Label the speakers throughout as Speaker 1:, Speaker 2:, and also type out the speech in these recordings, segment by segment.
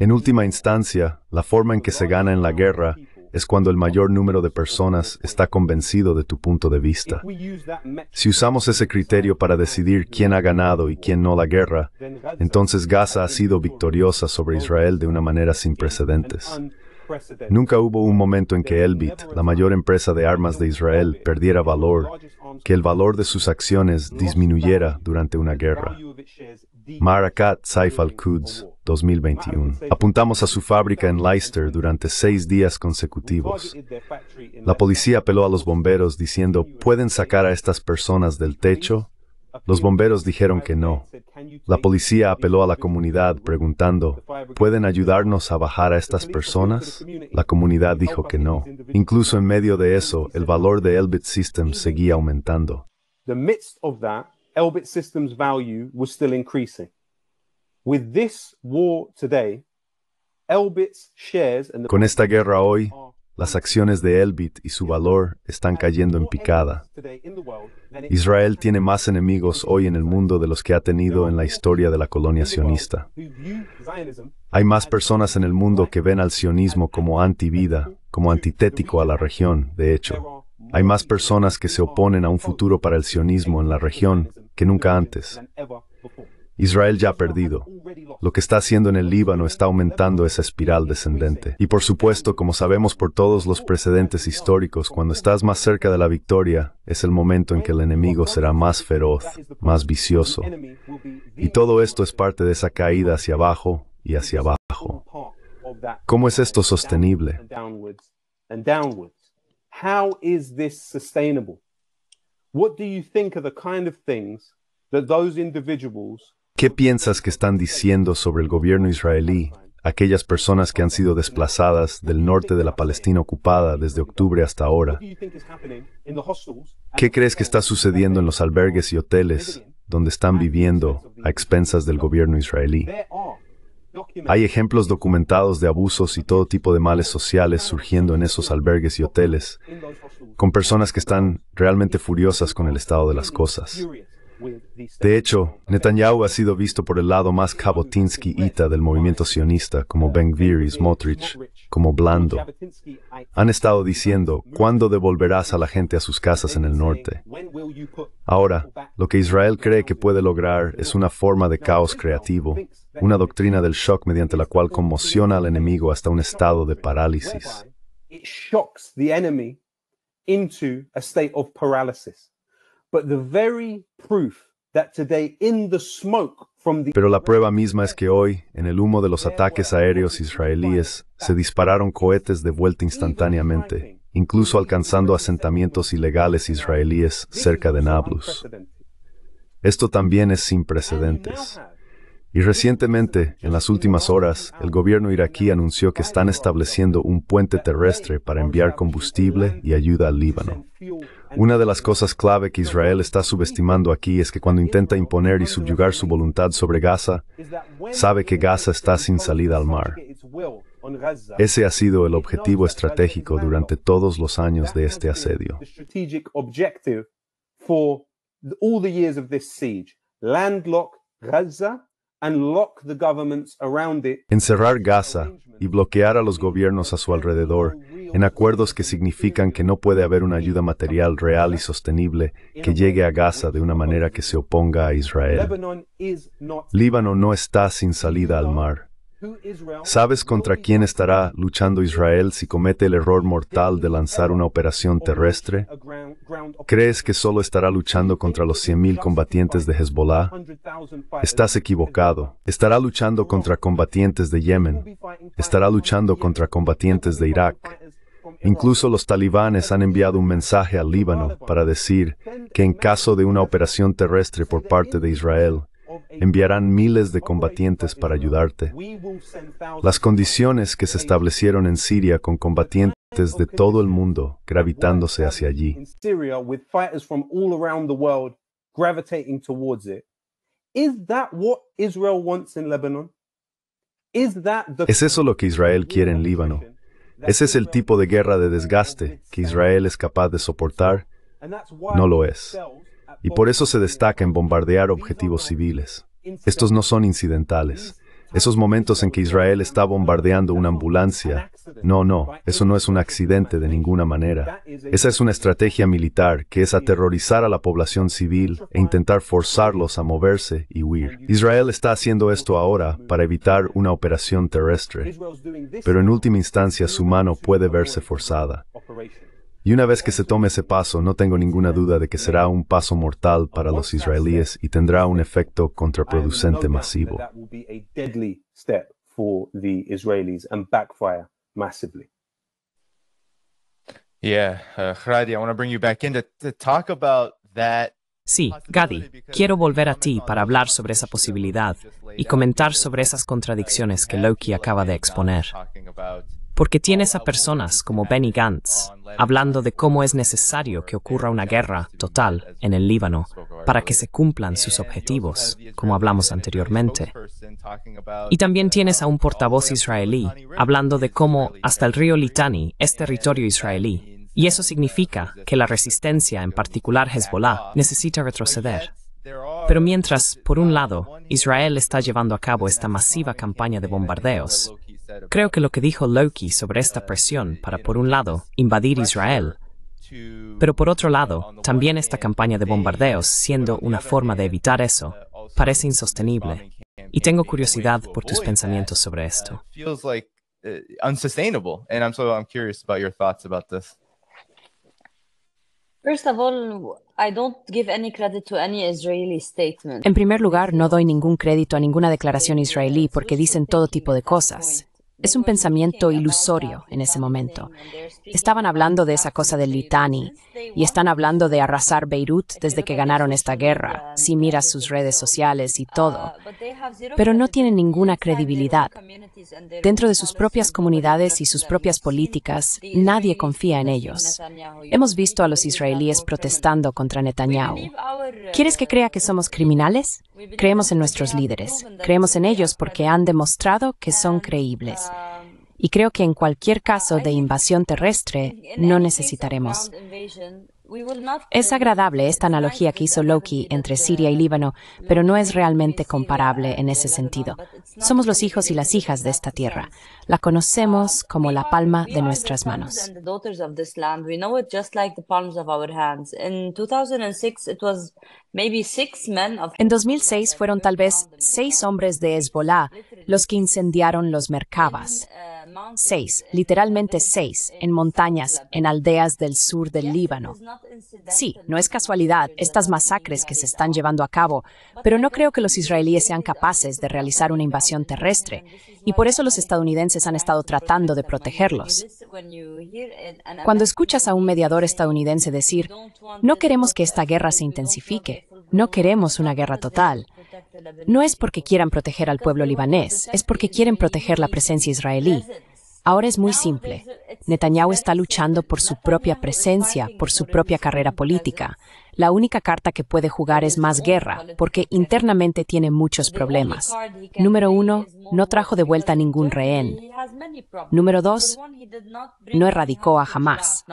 Speaker 1: en última instancia, la forma en que se gana en la guerra es cuando el mayor número de personas está convencido de tu punto de vista. Si usamos ese criterio para decidir quién ha ganado y quién no la guerra, entonces Gaza ha sido victoriosa sobre Israel de una manera sin precedentes. Nunca hubo un momento en que Elbit, la mayor empresa de armas de Israel, perdiera valor, que el valor de sus acciones disminuyera durante una guerra. Marakat Saif al 2021. Apuntamos a su fábrica en Leicester durante seis días consecutivos. La policía apeló a los bomberos diciendo, ¿pueden sacar a estas personas del techo? Los bomberos dijeron que no. La policía apeló a la comunidad preguntando, ¿pueden ayudarnos a bajar a estas personas? La comunidad dijo que no. Incluso en medio de eso, el valor de Elbit Systems seguía aumentando. Con esta guerra hoy, las acciones de Elbit y su valor están cayendo en picada. Israel tiene más enemigos hoy en el mundo de los que ha tenido en la historia de la colonia sionista. Hay más personas en el mundo que ven al sionismo como antivida, como antitético a la región, de hecho. Hay más personas que se oponen a un futuro para el sionismo en la región que nunca antes. Israel ya ha perdido. Lo que está haciendo en el Líbano está aumentando esa espiral descendente. Y por supuesto, como sabemos por todos los precedentes históricos, cuando estás más cerca de la victoria, es el momento en que el enemigo será más feroz, más vicioso. Y todo esto es parte de esa caída hacia abajo y hacia abajo. ¿Cómo es esto sostenible?
Speaker 2: What do you think are the kind of things that
Speaker 1: ¿Qué piensas que están diciendo sobre el gobierno israelí aquellas personas que han sido desplazadas del norte de la Palestina ocupada desde octubre hasta ahora? ¿Qué crees que está sucediendo en los albergues y hoteles donde están viviendo a expensas del gobierno israelí? Hay ejemplos documentados de abusos y todo tipo de males sociales surgiendo en esos albergues y hoteles, con personas que están realmente furiosas con el estado de las cosas. De hecho, Netanyahu ha sido visto por el lado más Kabotinsky-ita del movimiento sionista, como Ben-Gvir y como blando. Han estado diciendo, ¿cuándo devolverás a la gente a sus casas en el norte? Ahora, lo que Israel cree que puede lograr es una forma de caos creativo, una doctrina del shock mediante la cual conmociona al enemigo hasta un estado de parálisis. Pero la prueba misma es que hoy, en el humo de los ataques aéreos israelíes, se dispararon cohetes de vuelta instantáneamente, incluso alcanzando asentamientos ilegales israelíes cerca de Nablus. Esto también es sin precedentes. Y recientemente, en las últimas horas, el gobierno iraquí anunció que están estableciendo un puente terrestre para enviar combustible y ayuda al Líbano. Una de las cosas clave que Israel está subestimando aquí es que cuando intenta imponer y subyugar su voluntad sobre Gaza, sabe que Gaza está sin salida al mar. Ese ha sido el objetivo estratégico durante todos los años de este asedio. Encerrar Gaza y bloquear a los gobiernos a su alrededor en acuerdos que significan que no puede haber una ayuda material real y sostenible que llegue a Gaza de una manera que se oponga a Israel. Líbano no está sin salida al mar. ¿Sabes contra quién estará luchando Israel si comete el error mortal de lanzar una operación terrestre? ¿Crees que solo estará luchando contra los 100.000 combatientes de Hezbollah? Estás equivocado. Estará luchando contra combatientes de Yemen. Estará luchando contra combatientes de Irak. Incluso los talibanes han enviado un mensaje al Líbano para decir que en caso de una operación terrestre por parte de Israel, enviarán miles de combatientes para ayudarte. Las condiciones que se establecieron en Siria con combatientes de todo el mundo gravitándose hacia allí. ¿Es eso lo que Israel quiere en Líbano? ¿Ese es el tipo de guerra de desgaste que Israel es capaz de soportar? No lo es y por eso se destaca en bombardear objetivos civiles. Estos no son incidentales. Esos momentos en que Israel está bombardeando una ambulancia, no, no, eso no es un accidente de ninguna manera. Esa es una estrategia militar que es aterrorizar a la población civil e intentar forzarlos a moverse y huir. Israel está haciendo esto ahora para evitar una operación terrestre, pero en última instancia su mano puede verse forzada. Y una vez que se tome ese paso, no tengo ninguna duda de que será un paso mortal para los israelíes y tendrá un efecto contraproducente masivo.
Speaker 3: Sí, Gadi, quiero volver a ti para hablar sobre esa posibilidad y comentar sobre esas contradicciones que Loki acaba de exponer porque tienes a personas como Benny Gantz hablando de cómo es necesario que ocurra una guerra total en el Líbano para que se cumplan sus objetivos, como hablamos anteriormente. Y también tienes a un portavoz israelí hablando de cómo hasta el río Litani es territorio israelí, y eso significa que la resistencia, en particular Hezbollah, necesita retroceder. Pero mientras, por un lado, Israel está llevando a cabo esta masiva campaña de bombardeos, Creo que lo que dijo Loki sobre esta presión para, por un lado, invadir Israel, pero por otro lado, también esta campaña de bombardeos, siendo una forma de evitar eso, parece insostenible. Y tengo curiosidad por tus pensamientos sobre esto.
Speaker 1: Uh,
Speaker 4: en
Speaker 5: primer lugar, no doy ningún crédito a ninguna declaración israelí porque dicen todo tipo de cosas. Es un pensamiento ilusorio en ese momento. Estaban hablando de esa cosa del Litani y están hablando de arrasar Beirut desde que ganaron esta guerra, si miras sus redes sociales y todo. Pero no tienen ninguna credibilidad. Dentro de sus propias comunidades y sus propias políticas, nadie confía en ellos. Hemos visto a los israelíes protestando contra Netanyahu. ¿Quieres que crea que somos criminales? Creemos en nuestros líderes. Creemos en ellos porque han demostrado que son creíbles y creo que en cualquier caso de invasión terrestre no necesitaremos. Es agradable esta analogía que hizo Loki entre Siria y Líbano, pero no es realmente comparable en ese sentido. Somos los hijos y las hijas de esta tierra. La conocemos como la palma de nuestras manos.
Speaker 4: En 2006 fueron
Speaker 5: tal vez seis hombres de Hezbollah los que incendiaron los mercabas. Seis, literalmente seis, en montañas, en aldeas del sur del Líbano. Sí, no es casualidad estas masacres que se están llevando a cabo, pero no creo que los israelíes sean capaces de realizar una invasión terrestre, y por eso los estadounidenses han estado tratando de protegerlos. Cuando escuchas a un mediador estadounidense decir, no queremos que esta guerra se intensifique, no queremos una guerra total, no es porque quieran proteger al pueblo libanés, es porque quieren proteger la presencia israelí. Ahora es muy simple. Netanyahu está luchando por su propia presencia, por su propia carrera política. La única carta que puede jugar es más guerra, porque internamente tiene muchos problemas. Número uno, no trajo de vuelta ningún rehén. Número dos, no erradicó a Hamas.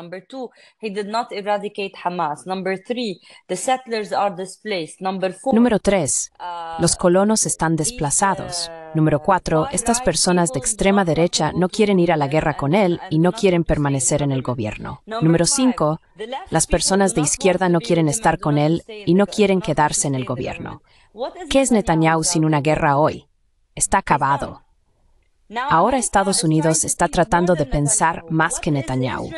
Speaker 4: Número tres,
Speaker 5: uh, los colonos están uh, desplazados. Número cuatro, estas personas de extrema derecha no quieren ir a la guerra con él y no quieren permanecer en el gobierno. Número cinco, las personas de izquierda no quieren estar con él y no quieren quedarse en el gobierno. ¿Qué es Netanyahu sin una guerra hoy? Está acabado. Ahora Estados Unidos está tratando de pensar más que Netanyahu.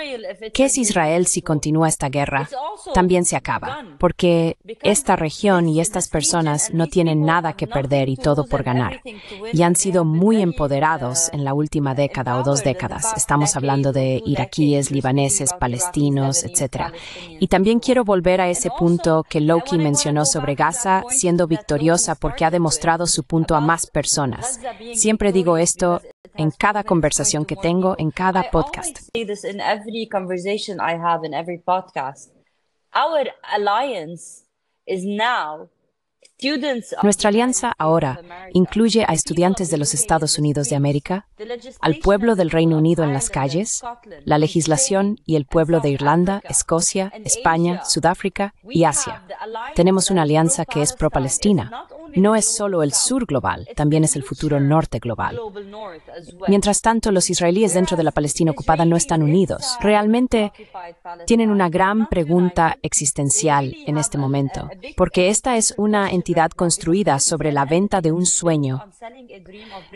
Speaker 5: ¿Qué es Israel si continúa esta guerra? También se acaba, porque esta región y estas personas no tienen nada que perder y todo por ganar. Y han sido muy empoderados en la última década o dos décadas. Estamos hablando de iraquíes, libaneses, palestinos, etc. Y también quiero volver a ese punto que Loki mencionó sobre Gaza, siendo victoriosa porque ha demostrado su punto a más personas. Siempre digo esto en cada conversación que tengo, en cada podcast.
Speaker 4: is nuestra
Speaker 5: alianza ahora incluye a estudiantes de los Estados Unidos de América, al pueblo del Reino Unido en las calles, la legislación y el pueblo de Irlanda, Escocia, España, Sudáfrica y Asia. Tenemos una alianza que es pro-Palestina. No es solo el sur global, también es el futuro norte global. Mientras tanto, los israelíes dentro de la Palestina ocupada no están unidos. Realmente tienen una gran pregunta existencial en este momento, porque esta es una entidad construida sobre la venta de un sueño,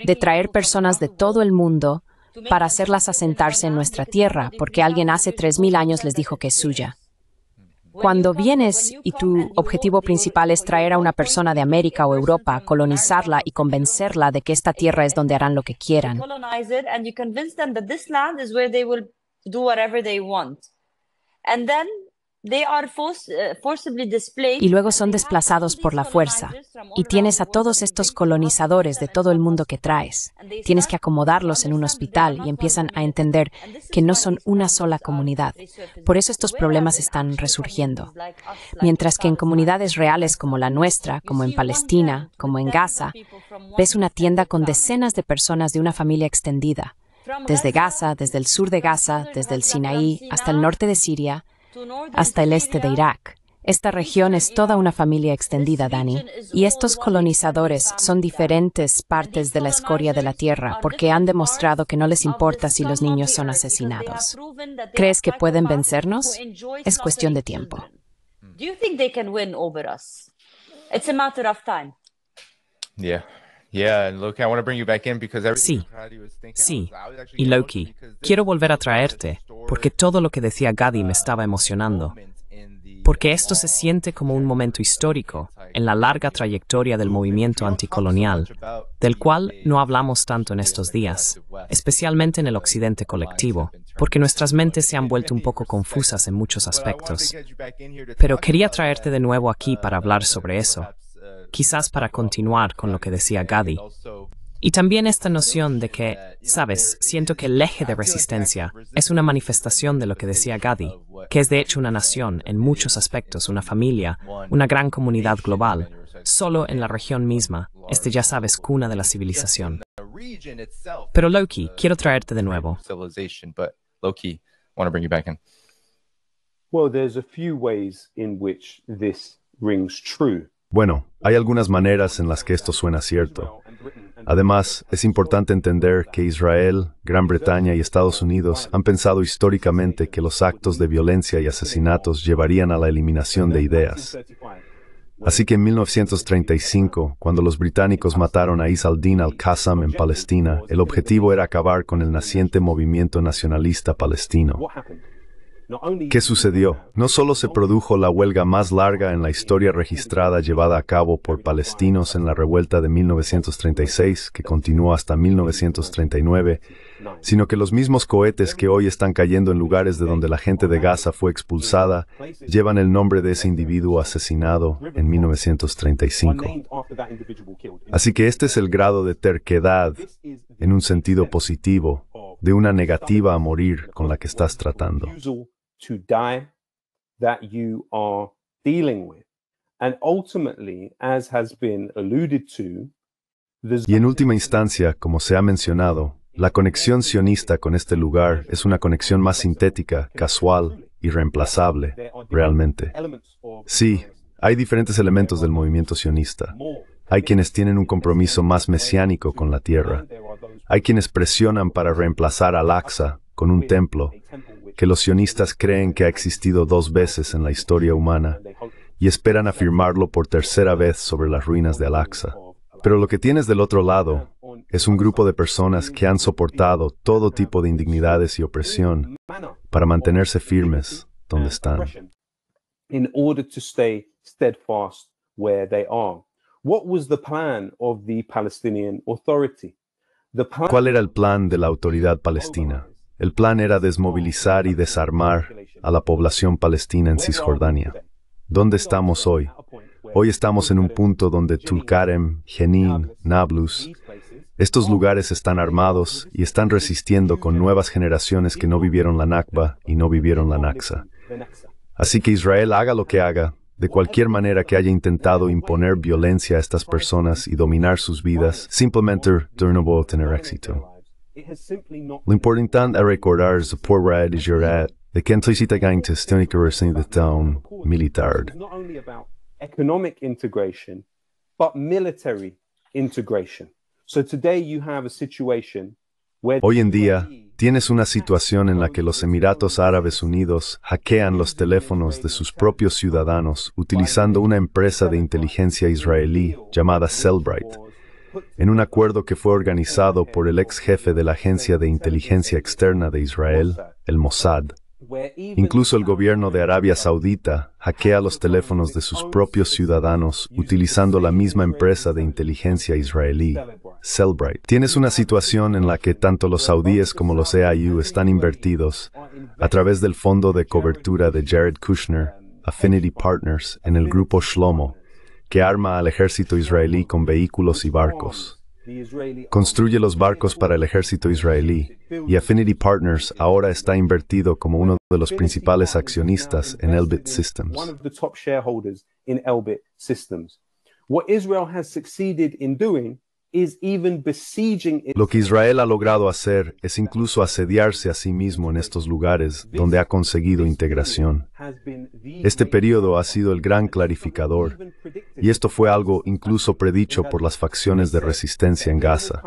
Speaker 5: de traer personas de todo el mundo para hacerlas asentarse en nuestra tierra, porque alguien hace 3.000 años les dijo que es suya. Cuando vienes y tu objetivo principal es traer a una persona de América o Europa, colonizarla y convencerla de que esta tierra es donde harán lo que quieran.
Speaker 4: And eh, y
Speaker 5: luego son desplazados por la fuerza. Y tienes a todos estos colonizadores de todo el mundo que traes. Tienes que acomodarlos en un hospital y empiezan a entender que no son una sola comunidad. Por eso estos problemas están resurgiendo. Mientras que en comunidades reales como la nuestra, como en Palestina, como en Gaza, ves una tienda con decenas de personas de una familia extendida. Desde Gaza, desde el sur de Gaza, desde el Sinaí hasta el norte de Siria, hasta el este de Irak. Esta región es toda una familia extendida, Dani, y estos colonizadores son diferentes partes de la escoria de la tierra porque han demostrado que no les importa si los niños son asesinados.
Speaker 4: ¿Crees que pueden vencernos? Es cuestión de
Speaker 3: tiempo. Yeah. Sí, sí. Y Loki, quiero volver a traerte, porque todo lo que decía uh, Gadi me estaba emocionando. Porque esto se siente como un momento histórico en la larga trayectoria del movimiento anticolonial, del cual no hablamos tanto en estos días, especialmente en el uh, occidente colectivo, porque nuestras mentes se han vuelto un poco confusas en muchos aspectos. Pero quería traerte de nuevo aquí uh, para hablar sobre eso, quizás para continuar con lo que decía Gadi. Y también esta noción de que, sabes, siento que el eje de resistencia es una manifestación de lo que decía Gadi, que es de hecho una nación, en muchos aspectos, una familia, una gran comunidad global, solo en la región misma, este ya sabes, cuna de la civilización. Pero Loki, quiero traerte de
Speaker 1: nuevo.
Speaker 2: Well, there's a few ways in which this rings true.
Speaker 1: Bueno, hay algunas maneras en las que esto suena cierto. Además, es importante entender que Israel, Gran Bretaña y Estados Unidos han pensado históricamente que los actos de violencia y asesinatos llevarían a la eliminación de ideas. Así que en 1935, cuando los británicos mataron a Isaldin al qasam al en Palestina, el objetivo era acabar con el naciente movimiento nacionalista palestino. ¿Qué sucedió? No solo se produjo la huelga más larga en la historia registrada llevada a cabo por palestinos en la revuelta de 1936, que continuó hasta 1939, sino que los mismos cohetes que hoy están cayendo en lugares de donde la gente de Gaza fue expulsada llevan el nombre de ese individuo asesinado en 1935. Así que este es el grado de terquedad, en un sentido positivo, de una negativa a morir con la que estás tratando y en última instancia, como se ha mencionado, la conexión sionista con este lugar es una conexión más sintética, casual, y reemplazable, realmente. Sí, hay diferentes elementos del movimiento sionista. Hay quienes tienen un compromiso más mesiánico con la tierra. Hay quienes presionan para reemplazar al AXA con un templo que los sionistas creen que ha existido dos veces en la historia humana y esperan afirmarlo por tercera vez sobre las ruinas de Al-Aqsa. Pero lo que tienes del otro lado es un grupo de personas que han soportado todo tipo de indignidades y opresión para mantenerse firmes donde están. ¿Cuál era el plan de la autoridad palestina? El plan era desmovilizar y desarmar a la población palestina en Cisjordania. ¿Dónde estamos hoy? Hoy estamos en un punto donde Tulkarem, Jenin, Nablus, estos lugares están armados y están resistiendo con nuevas generaciones que no vivieron la Nakba y no vivieron la Naxa. Así que Israel haga lo que haga, de cualquier manera que haya intentado imponer violencia a estas personas y dominar sus vidas, simplemente no va a tener éxito importante a recordar is que en the town de militar.
Speaker 2: military So today
Speaker 1: Hoy en día, tienes una situación en la que los Emiratos Árabes Unidos hackean los teléfonos de sus propios ciudadanos utilizando una empresa de inteligencia israelí llamada Cellbrite, en un acuerdo que fue organizado por el ex jefe de la Agencia de Inteligencia Externa de Israel, el Mossad. Incluso el gobierno de Arabia Saudita hackea los teléfonos de sus propios ciudadanos utilizando la misma empresa de inteligencia israelí, Celbright. Tienes una situación en la que tanto los saudíes como los EIU están invertidos a través del fondo de cobertura de Jared Kushner, Affinity Partners, en el grupo Shlomo, que arma al ejército israelí con vehículos y barcos. Construye los barcos para el ejército israelí y Affinity Partners ahora está invertido como uno de los principales accionistas en Elbit Systems.
Speaker 2: What Israel has succeeded in doing lo
Speaker 1: que Israel ha logrado hacer es incluso asediarse a sí mismo en estos lugares donde ha conseguido integración. Este periodo ha sido el gran clarificador, y esto fue algo incluso predicho por las facciones de resistencia en Gaza.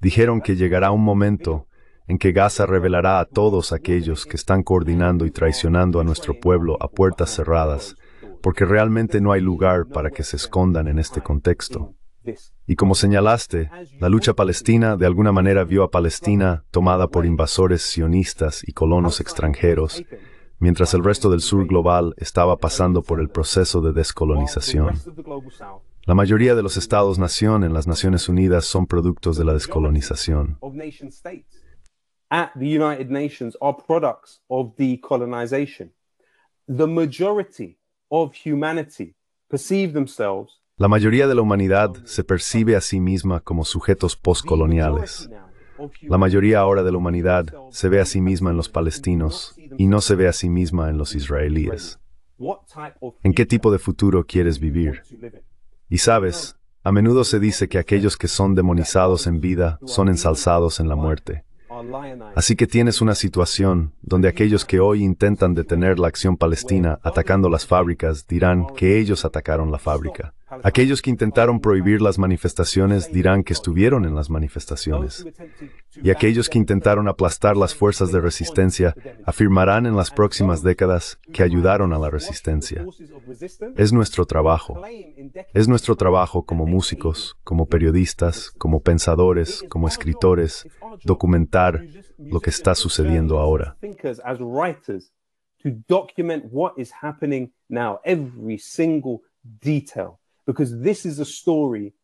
Speaker 1: Dijeron que llegará un momento en que Gaza revelará a todos aquellos que están coordinando y traicionando a nuestro pueblo a puertas cerradas, porque realmente no hay lugar para que se escondan en este contexto. Y como señalaste, la lucha palestina de alguna manera vio a Palestina tomada por invasores sionistas y colonos extranjeros, mientras el resto del sur global estaba pasando por el proceso de descolonización. La mayoría de los estados-nación en las Naciones Unidas son productos de la descolonización.
Speaker 2: The majority of humanity perceive themselves
Speaker 1: la mayoría de la humanidad se percibe a sí misma como sujetos postcoloniales. La mayoría ahora de la humanidad se ve a sí misma en los palestinos y no se ve a sí misma en los israelíes. ¿En qué tipo de futuro quieres vivir? Y sabes, a menudo se dice que aquellos que son demonizados en vida son ensalzados en la muerte. Así que tienes una situación donde aquellos que hoy intentan detener la acción palestina atacando las fábricas dirán que ellos atacaron la fábrica. Aquellos que intentaron prohibir las manifestaciones dirán que estuvieron en las manifestaciones. Y aquellos que intentaron aplastar las fuerzas de resistencia afirmarán en las próximas décadas que ayudaron a la resistencia. Es nuestro trabajo. Es nuestro trabajo como músicos, como periodistas, como pensadores, como escritores, documentar lo que está sucediendo ahora.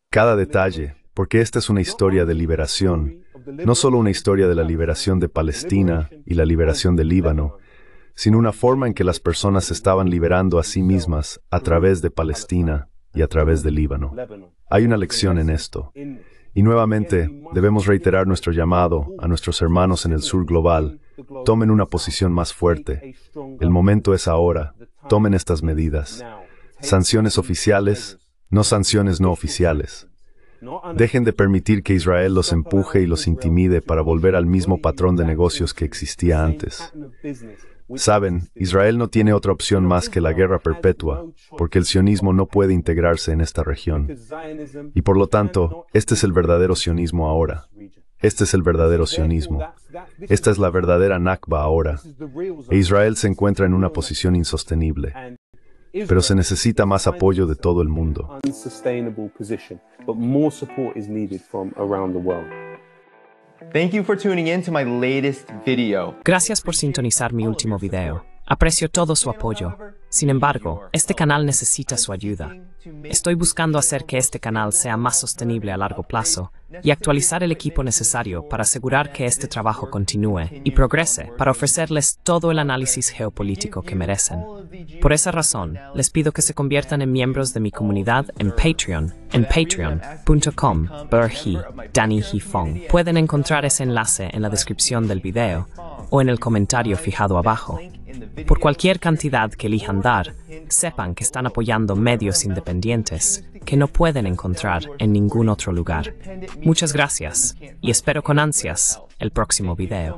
Speaker 1: Cada detalle, porque esta es una historia de liberación, no solo una historia de la liberación de Palestina y la liberación del Líbano, sino una forma en que las personas se estaban liberando a sí mismas a través de Palestina y a través del Líbano. Hay una lección en esto. Y nuevamente debemos reiterar nuestro llamado a nuestros hermanos en el sur global. Tomen una posición más fuerte. El momento es ahora. Tomen estas medidas. Sanciones oficiales, no sanciones no oficiales. Dejen de permitir que Israel los empuje y los intimide para volver al mismo patrón de negocios que existía antes. Saben, Israel no tiene otra opción más que la guerra perpetua, porque el sionismo no puede integrarse en esta región. Y por lo tanto, este es el verdadero sionismo ahora. Este es el verdadero sionismo. Esta es la verdadera Nakba ahora. E Israel se encuentra en una posición insostenible pero se necesita más apoyo de todo el mundo.
Speaker 3: Gracias por sintonizar mi último video. Aprecio todo su apoyo. Sin embargo, este canal necesita su ayuda. Estoy buscando hacer que este canal sea más sostenible a largo plazo y actualizar el equipo necesario para asegurar que este trabajo continúe y progrese para ofrecerles todo el análisis geopolítico que merecen. Por esa razón, les pido que se conviertan en miembros de mi comunidad en Patreon, en patreon.com, Burhi, Danny Pueden encontrar ese enlace en la descripción del video o en el comentario fijado abajo. Por cualquier cantidad que elijan dar, sepan que están apoyando medios independientes que no pueden encontrar en ningún otro lugar. Muchas gracias y espero con ansias el próximo video.